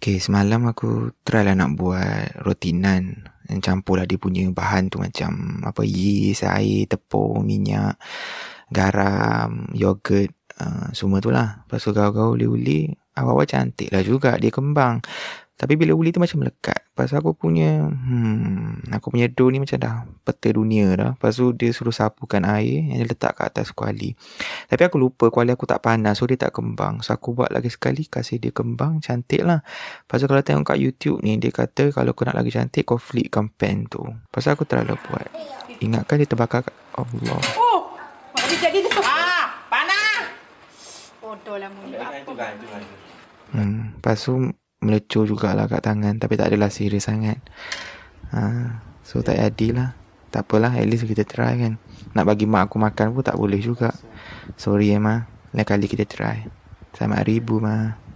Okay, semalam aku try lah nak buat rotinan yang campur lah dia punya bahan tu macam apa yeast, air, tepung, minyak, garam, yogurt, uh, eh, semua tu lah. Lepas tu gaul-gaul uli-uli, awal-awal cantik lah juga dia kembang. Tapi bila uli tu macam melekat Pasal aku punya, hmm, Hmm, aku punya dough ni macam dah peta dunia dah. Lepas tu dia suruh sapukan air yang dia letak kat atas kuali. Tapi aku lupa kuali aku tak panas so dia tak kembang. So aku buat lagi sekali kasih dia kembang cantik lah. Lepas tu kalau tengok kat YouTube ni dia kata kalau kau nak lagi cantik kau flipkan pan tu. Lepas aku terlalu buat. Ingatkan dia terbakar kat Allah. Oh, oh dia jadi tu. Ah, panas. Bodoh lah mulut. Kan, kan, kan. Hmm, lepas tu melecur jugalah kat tangan tapi tak adalah serius sangat ha. So tak lah. Tak apalah at least kita try kan Nak bagi mak aku makan pun tak boleh juga Sorry ya ma Lain kali kita try Selamat ribu ma